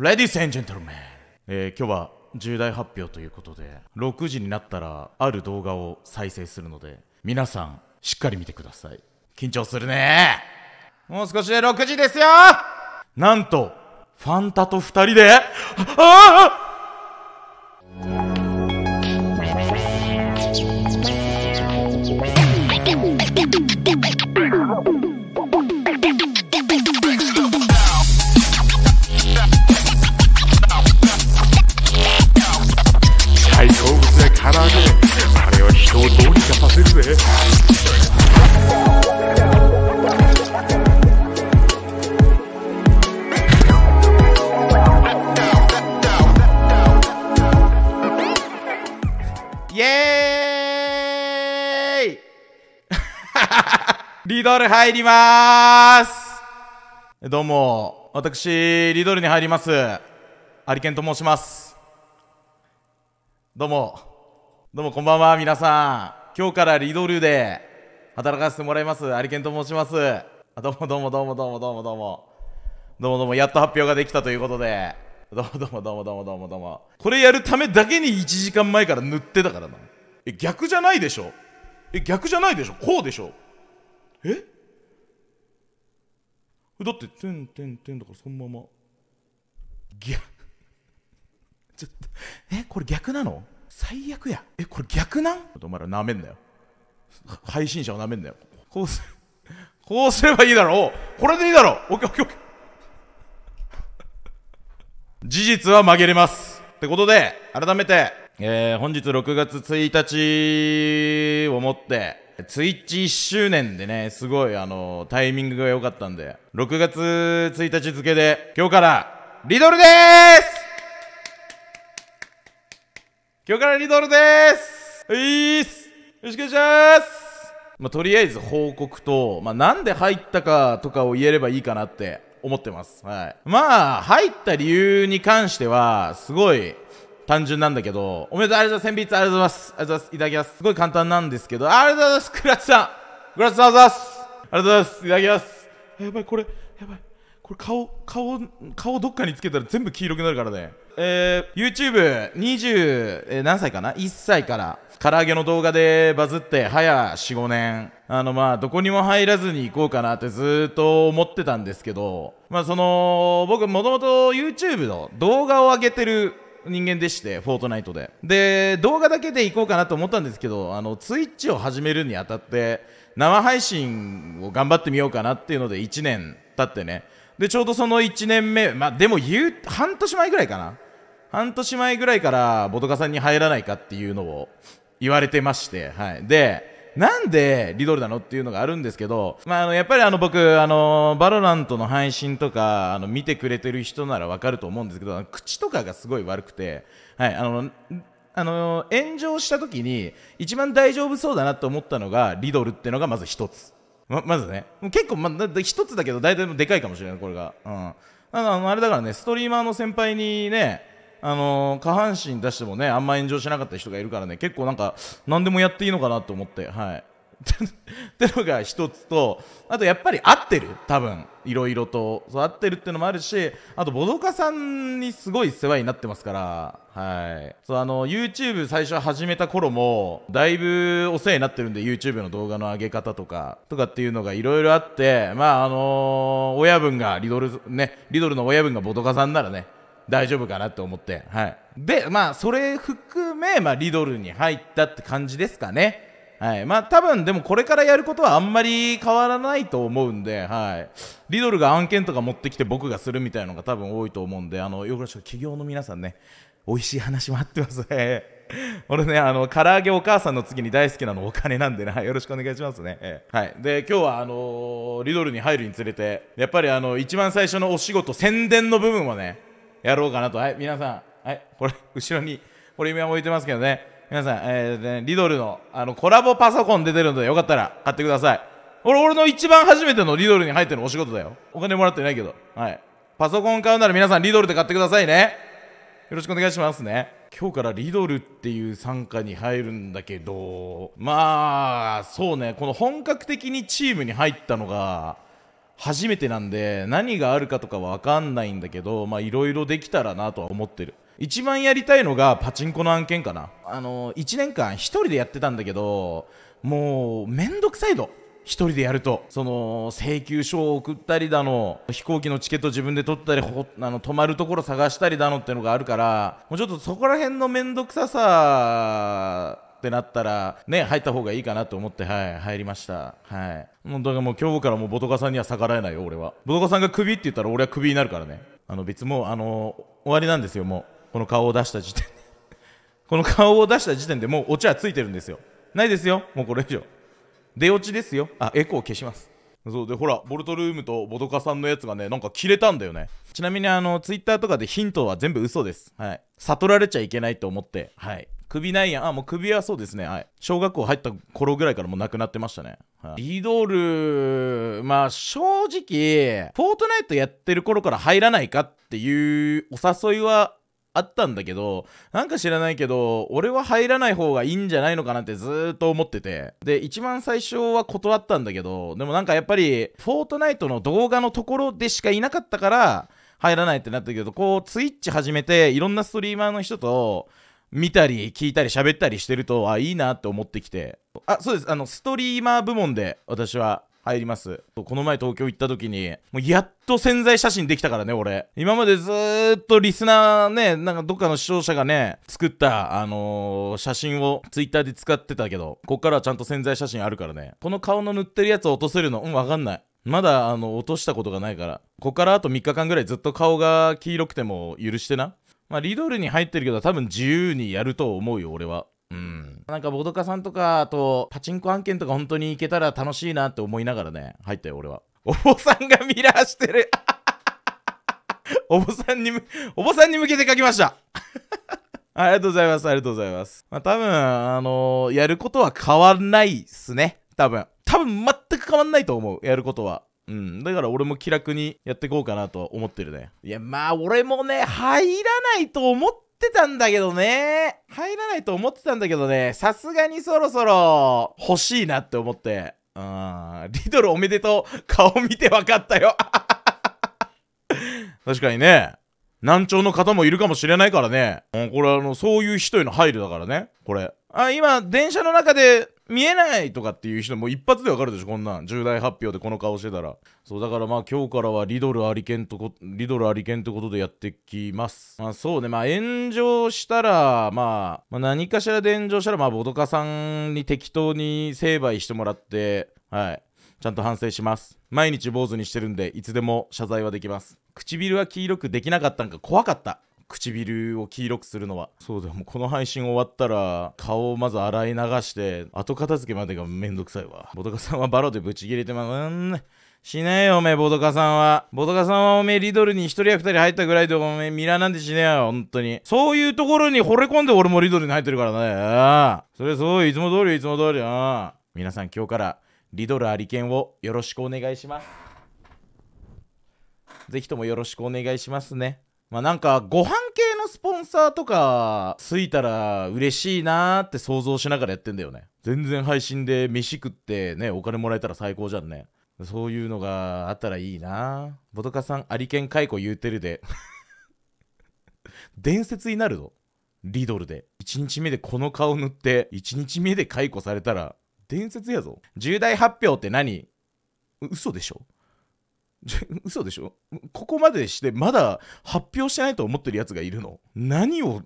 Ladies and gentlemen、えー、今日は重大発表ということで6時になったらある動画を再生するので皆さんしっかり見てください緊張するねもう少しで6時ですよなんとファンタと2人でああリドル入りまーすどうも、私、リドルに入ります。アリケンと申します。どうも、どうもこんばんは、皆さん。今日からリドルで働かせてもらいます、アリケンと申します。どうもどうもどうもどうもどうもどうも。どうもどうも、やっと発表ができたということで。どうもどうもどうもどうもどうもどうも。これやるためだけに1時間前から塗ってたからな。え、逆じゃないでしょえ、逆じゃないでしょこうでしょえだって「てんてんてん」だからそのままぎ ちょっとえこれ逆なの最悪やえこれ逆なんお前らなめんなよ配信者をなめんなよこうすこうすればいいだろうこれでいいだろうオッケーオッケーオッケー事実は曲げれますってことで改めてえー、本日6月1日をもって、ツイッチ1周年でね、すごいあの、タイミングが良かったんで、6月1日付で、今日から、リドルでーす今日からリドルでーすいーすよろしくお願いしますまあ、とりあえず報告と、まあ、なんで入ったかとかを言えればいいかなって思ってます。はい。まあ、入った理由に関しては、すごい、単純なんだけど、おめでとう、ありがとうございます。ありがとうございます。ありがとうございます。いただきます。すごい簡単なんですけど、ありがとうございます。クラッチさん。クラッチさん、ありがとうございます。ありがとうございます。いただきます。やばい、これ、やばい。これ顔、顔、顔どっかにつけたら全部黄色くなるからね。えー、YouTube、20、えー、何歳かな ?1 歳から、唐揚げの動画でバズって、早4、5年。あの、まあ、どこにも入らずに行こうかなってずっと思ってたんですけど、まあ、その、僕、もともと YouTube の動画を上げてる人間でして、フォートナイトで。で、動画だけでいこうかなと思ったんですけど、あの、ツイッチを始めるにあたって、生配信を頑張ってみようかなっていうので、1年経ってね。で、ちょうどその1年目、まあ、でも言う、半年前ぐらいかな。半年前ぐらいから、ボトカさんに入らないかっていうのを言われてまして、はい。で、なんでリドルなのっていうのがあるんですけど、まあ、あのやっぱりあの僕、あのバロラントの配信とかあの見てくれてる人ならわかると思うんですけど口とかがすごい悪くて、はい、あのあの炎上した時に一番大丈夫そうだなと思ったのがリドルっていうのがまず一つままずね結構、ま、一つだけど大体でかいかもしれないこれが、うん、あのあれだからねストリーマーの先輩にねあのー、下半身出してもねあんま炎上しなかった人がいるからね結構なんか何でもやっていいのかなと思ってはい ってのが一つとあとやっぱり合ってる多分いろいろとそう合ってるってのもあるしあとボドカさんにすごい世話になってますからはいそうあの YouTube 最初始めた頃もだいぶお世話になってるんで YouTube の動画の上げ方とかとかっていうのがいろいろあってまああのー、親分がリドルねリドルの親分がボドカさんならね大丈夫かなと思って、はい、でまあそれ含め、まあ、リドルに入ったって感じですかねはいまあ多分でもこれからやることはあんまり変わらないと思うんで、はい、リドルが案件とか持ってきて僕がするみたいなのが多分多いと思うんであのよく企業の皆さんね美味しい話待ってます、ね 俺ね、あの、唐揚げお母さんの次に大好きなのお金なんでね、よろしくお願いしますね。ええ、はい。で、今日は、あのー、リドルに入るにつれて、やっぱりあの、一番最初のお仕事、宣伝の部分はね、やろうかなと。はい、皆さん、はい、これ、後ろに、これ今置いてますけどね。皆さん、えー、ね、リドルの、あの、コラボパソコン出てるので、よかったら買ってください。俺、俺の一番初めてのリドルに入ってるお仕事だよ。お金もらってないけど。はい。パソコン買うなら皆さん、リドルで買ってくださいね。よろしくお願いしますね。今日からリドルっていう傘下に入るんだけど、まあ、そうね、この本格的にチームに入ったのが、初めてなんで何があるかとか分かんないんだけどまあいろいろできたらなとは思ってる一番やりたいのがパチンコの案件かなあの1年間1人でやってたんだけどもうめんどくさいの1人でやるとその請求書を送ったりだの飛行機のチケット自分で取ったりほあの泊まるところ探したりだのってのがあるからもうちょっとそこら辺のめんどくささってなったらね入った方がいいかなと思ってはい入りましたはいもうだからもう今日からもうボトカさんには逆らえないよ俺はボトカさんがクビって言ったら俺はクビになるからねあの別もうあの終わりなんですよもうこの顔を出した時点で この顔を出した時点でもうオチはついてるんですよないですよもうこれ以上出落ちですよあエコー消しますそうでほらボルトルームとボドカさんのやつがねなんか切れたんだよねちなみにあのツイッターとかでヒントは全部嘘ですはい悟られちゃいけないと思ってはい首ないやんあもう首はそうですねはい小学校入った頃ぐらいからもうなくなってましたね、はい、リドルまあ正直フォートナイトやってる頃から入らないかっていうお誘いはあったんだけど、なんか知らないけど、俺は入らない方がいいんじゃないのかなってずーっと思ってて。で、一番最初は断ったんだけど、でもなんかやっぱり、フォートナイトの動画のところでしかいなかったから、入らないってなったけど、こう、ツイッチ始めて、いろんなストリーマーの人と、見たり聞いたり喋ったりしてるとあいいなって思ってきてあそうですあのストリーマー部門で私は入りますこの前東京行った時にもうやっと潜在写真できたからね俺今までずっとリスナーねなんかどっかの視聴者がね作ったあのー、写真をツイッターで使ってたけどこっからはちゃんと潜在写真あるからねこの顔の塗ってるやつを落とせるのうんわかんないまだあの落としたことがないからこっからあと3日間ぐらいずっと顔が黄色くても許してなまあ、リドルに入ってるけど、多分自由にやると思うよ、俺は。うん。なんか、ボドカさんとかと、パチンコ案件とか本当に行けたら楽しいなって思いながらね、入ったよ、俺は。お坊さんがミラーしてる お坊さんに、お坊さんに向けて書きました ありがとうございます。ありがとうございます。まあ、多分、あのー、やることは変わんないっすね。多分。多分、全く変わんないと思う。やることは。うん、だから俺も気楽にやっていこうかなと思ってるね。いや、まあ俺もね、入らないと思ってたんだけどね。入らないと思ってたんだけどね、さすがにそろそろ欲しいなって思って。うん、リドルおめでとう。顔見て分かったよ。確かにね。難聴の方もいるかもしれないからね。うん、これあの、そういう人への配慮だからね。これ。あ、今、電車の中で見えないとかっていう人も一発でわかるでしょこんなん重大発表でこの顔してたらそうだからまあ今日からはリドルありけんとこリドルありけんってことでやってきますまあそうねまあ炎上したら、まあ、まあ何かしらで炎上したらまあボドカさんに適当に成敗してもらってはいちゃんと反省します毎日坊主にしてるんでいつでも謝罪はできます唇は黄色くできなかったんか怖かった唇を黄色くするのはそうだもうこの配信終わったら顔をまず洗い流して後片付けまでがめんどくさいわボトカさんはバロでブチ切れてますうんしねえよおめえボトカさんはボトカさんはおめえリドルに一人や二人入ったぐらいでおめえミラなんてしねえよ本当にそういうところに惚れ込んで俺もリドルに入ってるからねああそれそういつも通りいつも通りああ皆さん今日からリドルありけんをよろしくお願いしますぜひともよろしくお願いしますねまあなんかご飯系のスポンサーとかついたら嬉しいなーって想像しながらやってんだよね。全然配信で飯食ってね、お金もらえたら最高じゃんね。そういうのがあったらいいなボトカさん、アリケン解雇言うてるで。伝説になるぞ。リドルで。1日目でこの顔塗って、1日目で解雇されたら、伝説やぞ。重大発表って何嘘でしょ 嘘でしょここまでしてまだ発表してないと思ってるやつがいるの何を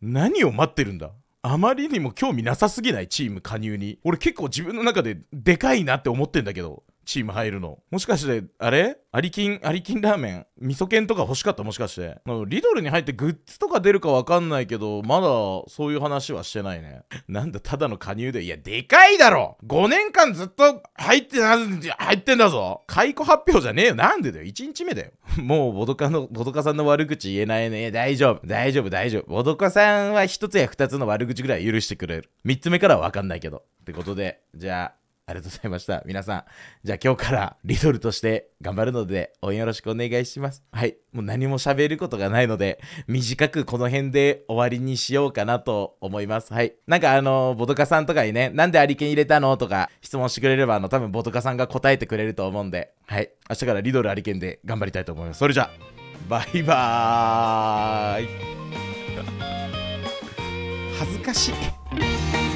何を待ってるんだあまりにも興味なさすぎないチーム加入に俺結構自分の中ででかいなって思ってんだけどチーム入るの。もしかして、あれアリキン、アリキンラーメン味噌犬とか欲しかったもしかして。リドルに入ってグッズとか出るかわかんないけど、まだそういう話はしてないね。なんだ、ただの加入で。いや、でかいだろ !5 年間ずっと入ってな、入ってんだぞ解雇発表じゃねえよ。なんでだよ。1日目だよ。もう、ボドカの、ボドカさんの悪口言えないね。大丈夫、大丈夫、大丈夫。ボドカさんは1つや2つの悪口ぐらい許してくれる。3つ目からはわかんないけど。ってことで、じゃあ、ありがとうございました。皆さん、じゃあ今日からリドルとして頑張るので、応援よろしくお願いします。はい。もう何も喋ることがないので、短くこの辺で終わりにしようかなと思います。はい。なんかあの、ボトカさんとかにね、なんでアリケン入れたのとか質問してくれれば、あの、多分ボトカさんが答えてくれると思うんで、はい。明日からリドルアリケンで頑張りたいと思います。それじゃバイバーイ 恥ずかしい